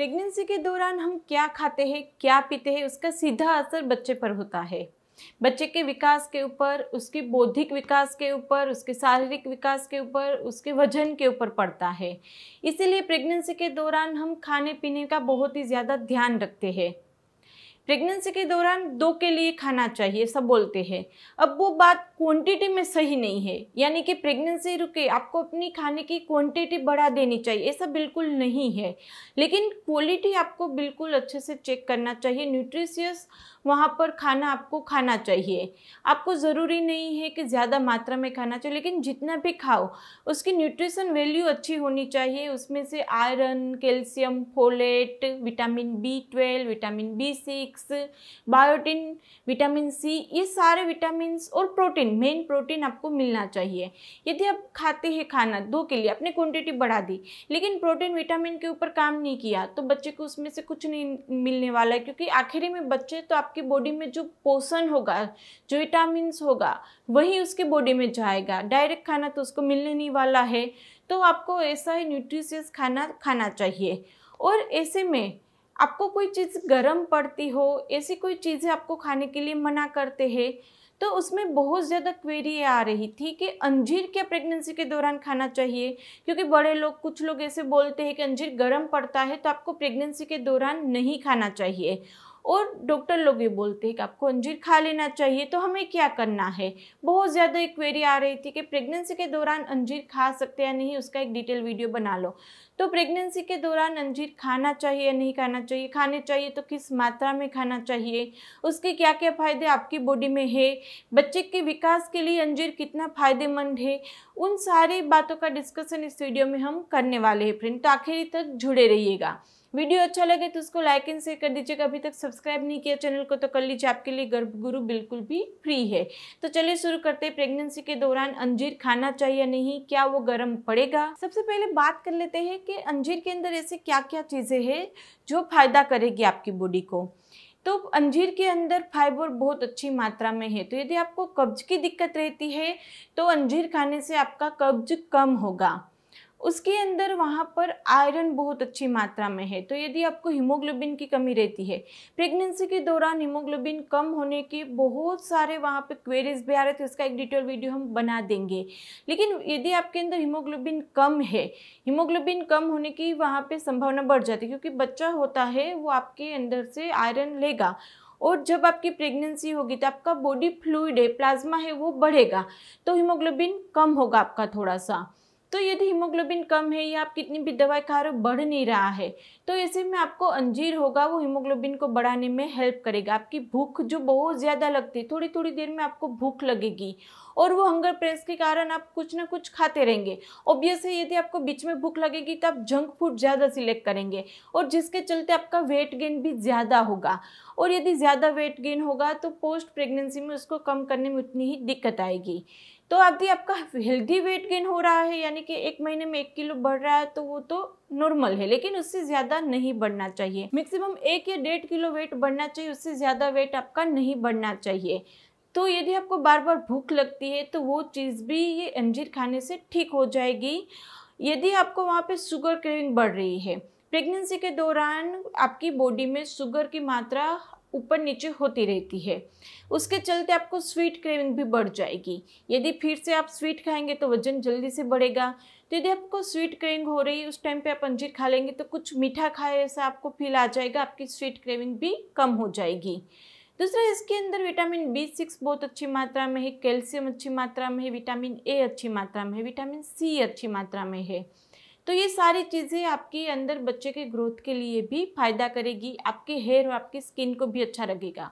pregnancy के दौरान हम क्या खाते हैं क्या पीते हैं उसका सीधा असर बच्चे पर होता है बच्चे के विकास के ऊपर उसके बौद्धिक विकास के ऊपर उसके शारीरिक विकास के ऊपर उसके वजन के ऊपर पड़ता है इसीलिए प्रेगनेंसी के दौरान हम खाने पीने का बहुत ही ज़्यादा ध्यान रखते हैं प्रेगनेंसी के दौरान दो के लिए खाना चाहिए सब बोलते हैं अब वो बात क्वांटिटी में सही नहीं है यानी कि प्रेगनेंसी रुके आपको अपनी खाने की क्वांटिटी बढ़ा देनी चाहिए ऐसा बिल्कुल नहीं है लेकिन क्वालिटी आपको बिल्कुल अच्छे से चेक करना चाहिए न्यूट्रिशियस वहाँ पर खाना आपको खाना चाहिए आपको ज़रूरी नहीं है कि ज़्यादा मात्रा में खाना चाहिए लेकिन जितना भी खाओ उसकी न्यूट्रिशन वैल्यू अच्छी होनी चाहिए उसमें से iron calcium folate vitamin B twelve vitamin B six six biotin vitamin C ये सारे विटामिन और प्रोटीन मेन प्रोटीन आपको मिलना चाहिए यदि आप खाते हैं खाना दो के लिए अपनी क्वांटिटी बढ़ा दी लेकिन प्रोटीन विटामिन के ऊपर काम नहीं किया तो बच्चे को उसमें से कुछ नहीं मिलने वाला है क्योंकि आखिरी में बच्चे तो आपकी बॉडी में जो पोषण होगा जो विटामिन होगा वही उसके बॉडी में जाएगा डायरेक्ट खाना तो उसको मिलने नहीं वाला है तो आपको ऐसा ही न्यूट्रिशियस खाना खाना चाहिए और ऐसे में आपको कोई चीज़ गर्म पड़ती हो ऐसी कोई चीज़ें आपको खाने के लिए मना करते हैं तो उसमें बहुत ज़्यादा क्वेरी आ रही थी कि अंजीर क्या प्रेगनेंसी के दौरान खाना चाहिए क्योंकि बड़े लोग कुछ लोग ऐसे बोलते हैं कि अंजीर गर्म पड़ता है तो आपको प्रेगनेंसी के दौरान नहीं खाना चाहिए और डॉक्टर लोग ये बोलते हैं कि आपको अंजीर खा लेना चाहिए तो हमें क्या करना है बहुत ज़्यादा एक क्वेरी आ रही थी कि प्रेगनेंसी के दौरान अंजीर खा सकते या नहीं उसका एक डिटेल वीडियो बना लो तो प्रेगनेंसी के दौरान अंजीर खाना चाहिए या नहीं खाना चाहिए खाने चाहिए तो किस मात्रा में खाना चाहिए उसके क्या क्या फ़ायदे आपकी बॉडी में है बच्चे के विकास के लिए अंजीर कितना फ़ायदेमंद है उन सारी बातों का डिस्कशन इस वीडियो में हम करने वाले हैं फ्रेंड तो आखिर तक जुड़े रहिएगा वीडियो अच्छा लगे तो उसको लाइक एंड शेयर कर दीजिएगा अभी तक सब्सक्राइब नहीं किया चैनल को तो कर लीजिए आपके लिए गर्भगुरु बिल्कुल भी फ्री है तो चलिए शुरू करते हैं प्रेगनेंसी के दौरान अंजीर खाना चाहिए नहीं क्या वो गर्म पड़ेगा सबसे पहले बात कर लेते हैं कि कि अंजीर के अंदर ऐसे क्या क्या चीज़ें हैं जो फ़ायदा करेगी आपकी बॉडी को तो अंजीर के अंदर फाइबर बहुत अच्छी मात्रा में है तो यदि आपको कब्ज की दिक्कत रहती है तो अंजीर खाने से आपका कब्ज कम होगा उसके अंदर वहाँ पर आयरन बहुत अच्छी मात्रा में है तो यदि आपको हीमोग्लोबिन की कमी रहती है प्रेगनेंसी के दौरान हीमोग्लोबिन कम होने के बहुत सारे वहाँ पे क्वेरीज भी आ रहे थे उसका एक डिटेल वीडियो हम बना देंगे लेकिन यदि आपके अंदर हीमोग्लोबिन कम है हीमोग्लोबिन कम होने की वहाँ पर संभावना बढ़ जाती है क्योंकि बच्चा होता है वो आपके अंदर से आयरन लेगा और जब आपकी प्रेगनेंसी होगी तो आपका बॉडी फ्लूइड है प्लाज्मा है वो बढ़ेगा तो हीमोग्लोबिन कम होगा आपका थोड़ा सा तो यदि हीमोग्लोबिन कम है या आप कितनी भी दवाई खा रहे हो बढ़ नहीं रहा है तो ऐसे में आपको अंजीर होगा वो हीमोग्लोबिन को बढ़ाने में हेल्प करेगा आपकी भूख जो बहुत ज़्यादा लगती है थोड़ी थोड़ी देर में आपको भूख लगेगी और वो हंगर प्रेस के कारण आप कुछ ना कुछ खाते रहेंगे ऑब्वियस है यदि आपको बीच में भूख लगेगी तो आप जंक फूड ज़्यादा सिलेक्ट करेंगे और जिसके चलते आपका वेट गेन भी ज़्यादा होगा और यदि ज़्यादा वेट गेन होगा तो पोस्ट प्रेगनेंसी में उसको कम करने में उतनी ही दिक्कत आएगी तो यदि आपका हेल्दी वेट गेन हो रहा है यानी कि एक महीने में एक किलो बढ़ रहा है तो वो तो नॉर्मल है लेकिन उससे ज्यादा नहीं बढ़ना चाहिए मैक्सिमम एक या डेढ़ किलो वेट बढ़ना चाहिए उससे ज्यादा वेट आपका नहीं बढ़ना चाहिए तो यदि आपको बार बार भूख लगती है तो वो चीज़ भी ये अंजीर खाने से ठीक हो जाएगी यदि आपको वहाँ पे शुगर क्रेविंग बढ़ रही है प्रेगनेंसी के दौरान आपकी बॉडी में शुगर की मात्रा ऊपर नीचे होती रहती है उसके चलते आपको स्वीट क्रेविंग भी बढ़ जाएगी यदि फिर से आप स्वीट खाएंगे तो वजन जल्दी से बढ़ेगा तो यदि आपको स्वीट क्रेविंग हो रही है उस टाइम पे आप अंजीर खा लेंगे तो कुछ मीठा खाए ऐसा आपको फील आ जाएगा आपकी स्वीट क्रेविंग भी कम हो जाएगी दूसरा इसके अंदर विटामिन बी सिक्स बहुत अच्छी मात्रा में है कैल्शियम अच्छी मात्रा में है विटामिन ए अच्छी मात्रा में है विटामिन सी अच्छी मात्रा में है तो ये सारी चीज़ें आपके अंदर बच्चे के ग्रोथ के लिए भी फायदा करेगी आपके हेयर और आपकी स्किन को भी अच्छा रखेगा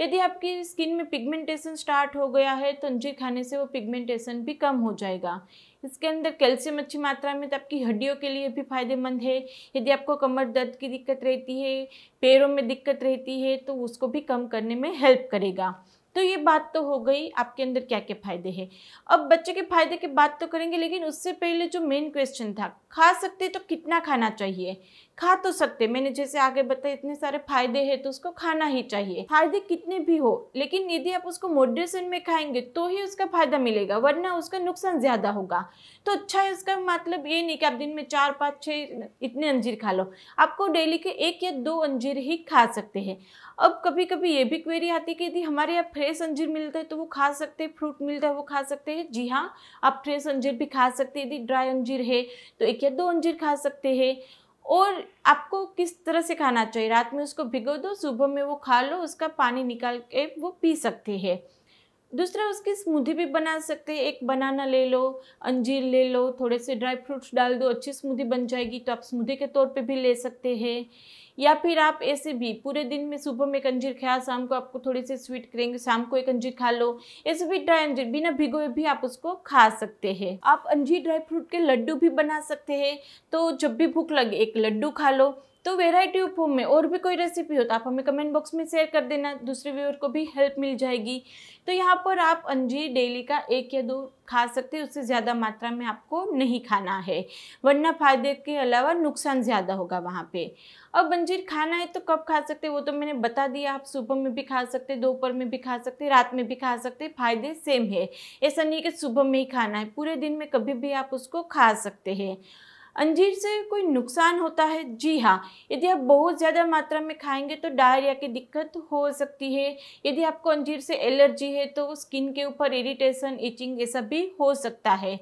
यदि आपकी स्किन में पिगमेंटेशन स्टार्ट हो गया है तो अंजीर खाने से वो पिगमेंटेशन भी कम हो जाएगा इसके अंदर कैल्शियम अच्छी मात्रा में तो आपकी हड्डियों के लिए भी फायदेमंद है यदि आपको कमर दर्द की दिक्कत रहती है पैरों में दिक्कत रहती है तो उसको भी कम करने में हेल्प करेगा तो ये बात तो हो गई आपके अंदर क्या क्या फ़ायदे हैं अब बच्चे के फ़ायदे की बात तो करेंगे लेकिन उससे पहले जो मेन क्वेश्चन था खा सकते तो कितना खाना चाहिए खा तो सकते मैंने जैसे आगे बताया इतने सारे फायदे हैं तो उसको खाना ही चाहिए फायदे कितने भी हो लेकिन यदि आप उसको मोडरेशन में खाएंगे तो ही उसका फायदा मिलेगा वरना उसका नुकसान ज़्यादा होगा तो अच्छा है उसका मतलब ये नहीं कि आप दिन में चार पाँच छः इतने अंजीर खा लो आपको डेली के एक या दो अंजीर ही खा सकते हैं अब कभी कभी ये भी क्वेरी आती है कि यदि हमारे यहाँ फ्रेश अंजीर मिलता है तो वो खा सकते हैं फ्रूट मिलता है वो खा सकते हैं जी हाँ आप फ्रेश अंजीर भी खा सकते हैं यदि ड्राई अंजीर है तो एक या दो अंजीर खा सकते हैं और आपको किस तरह से खाना चाहिए रात में उसको भिगो दो सुबह में वो खा लो उसका पानी निकाल के वो पी सकते हैं दूसरा उसकी स्मूदी भी बना सकते हैं एक बनाना ले लो अंजीर ले लो थोड़े से ड्राई फ्रूट्स डाल दो अच्छी स्मूदी बन जाएगी तो आप स्मूदी के तौर पे भी ले सकते हैं या फिर आप ऐसे भी पूरे दिन में सुबह में एक अंजीर खाया शाम को आपको थोड़ी सी स्वीट करेंगे शाम को एक अंजीर खा लो ऐसे भी ड्राई अंजीर बिना भिगोए भी आप उसको खा सकते हैं आप अंजीर ड्राई फ्रूट के लड्डू भी बना सकते हैं तो जब भी भूख लगे एक लड्डू खा लो तो वेराइटी ऑफ होम में और भी कोई रेसिपी हो तो आप हमें कमेंट बॉक्स में शेयर कर देना दूसरे व्यूअर को भी हेल्प मिल जाएगी तो यहाँ पर आप अंजीर डेली का एक या दो खा सकते उससे ज़्यादा मात्रा में आपको नहीं खाना है वरना फायदे के अलावा नुकसान ज़्यादा होगा वहाँ पे अब अंजीर खाना है तो कब खा सकते वो तो मैंने बता दिया आप सुबह में भी खा सकते दोपहर में भी खा सकते रात में भी खा सकते फायदे सेम है ऐसा नहीं कि सुबह में ही खाना है पूरे दिन में कभी भी आप उसको खा सकते हैं अंजीर से कोई नुकसान होता है जी हाँ यदि आप बहुत ज़्यादा मात्रा में खाएंगे तो डायरिया की दिक्कत हो सकती है यदि आपको अंजीर से एलर्जी है तो स्किन के ऊपर इरिटेशन इचिंग ये सब भी हो सकता है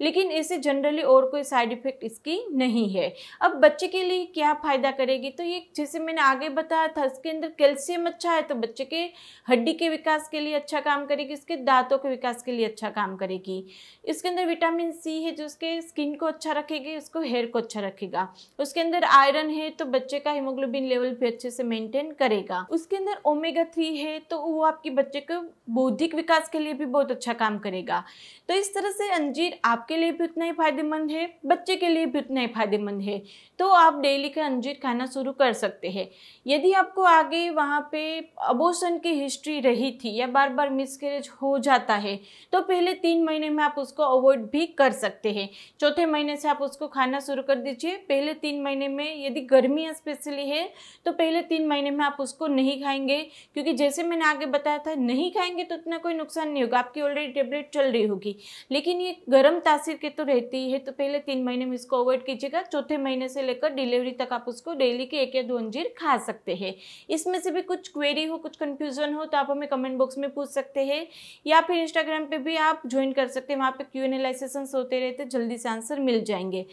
लेकिन ऐसे जनरली और कोई साइड इफ़ेक्ट इसकी नहीं है अब बच्चे के लिए क्या फ़ायदा करेगी तो ये जैसे मैंने आगे बताया था इसके अंदर कैल्शियम अच्छा है तो बच्चे के हड्डी के विकास के लिए अच्छा काम करेगी इसके दांतों के विकास के लिए अच्छा काम करेगी इसके अंदर विटामिन सी है जो उसके स्किन को अच्छा रखेगी उसको को हेयर को अच्छा रखेगा उसके अंदर आयरन है तो बच्चे का हीमोग्लोबिन लेवल भी अच्छे से मेंटेन करेगा उसके अंदर ओमेगा थ्री है तो वो आपके बच्चे के बौद्धिक विकास के लिए भी बहुत अच्छा काम करेगा तो इस तरह से अंजीर आपके लिए भी उतना ही फायदेमंद है बच्चे के लिए भी उतना ही फायदेमंद है तो आप डेली का अंजीर खाना शुरू कर सकते हैं यदि आपको आगे वहाँ पे अबोशन की हिस्ट्री रही थी या बार बार मिसकरेज हो जाता है तो पहले तीन महीने में आप उसको अवॉइड भी कर सकते हैं चौथे महीने से आप उसको खाना खाना शुरू कर दीजिए पहले तीन महीने में यदि गर्मी स्पेशली है तो पहले तीन महीने में आप उसको नहीं खाएंगे क्योंकि जैसे मैंने आगे बताया था नहीं खाएंगे तो उतना कोई नुकसान नहीं होगा आपकी ऑलरेडी टेबलेट चल रही होगी लेकिन ये गर्म तासीर के तो रहती है तो पहले तीन महीने में इसको अवॉइड कीजिएगा चौथे महीने से लेकर डिलीवरी तक आप उसको डेली के एक या दो अंजीर खा सकते हैं इसमें से भी कुछ क्वेरी हो कुछ कन्फ्यूजन हो तो आप हमें कमेंट बॉक्स में पूछ सकते हैं या फिर इंस्टाग्राम पर भी आप ज्वाइन कर सकते हैं वहाँ पे क्यू एन होते रहते जल्दी से आंसर मिल जाएंगे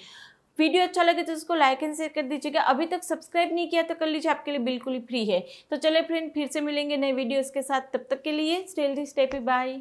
वीडियो अच्छा लगे तो उसको लाइक एंड शेयर कर दीजिएगा अभी तक सब्सक्राइब नहीं किया तो कर लीजिए आपके लिए बिल्कुल ही फ्री है तो चले फ्रेंड फिर से मिलेंगे नए वीडियोज़ के साथ तब तक के लिए स्टेल दी स्टेपी बाय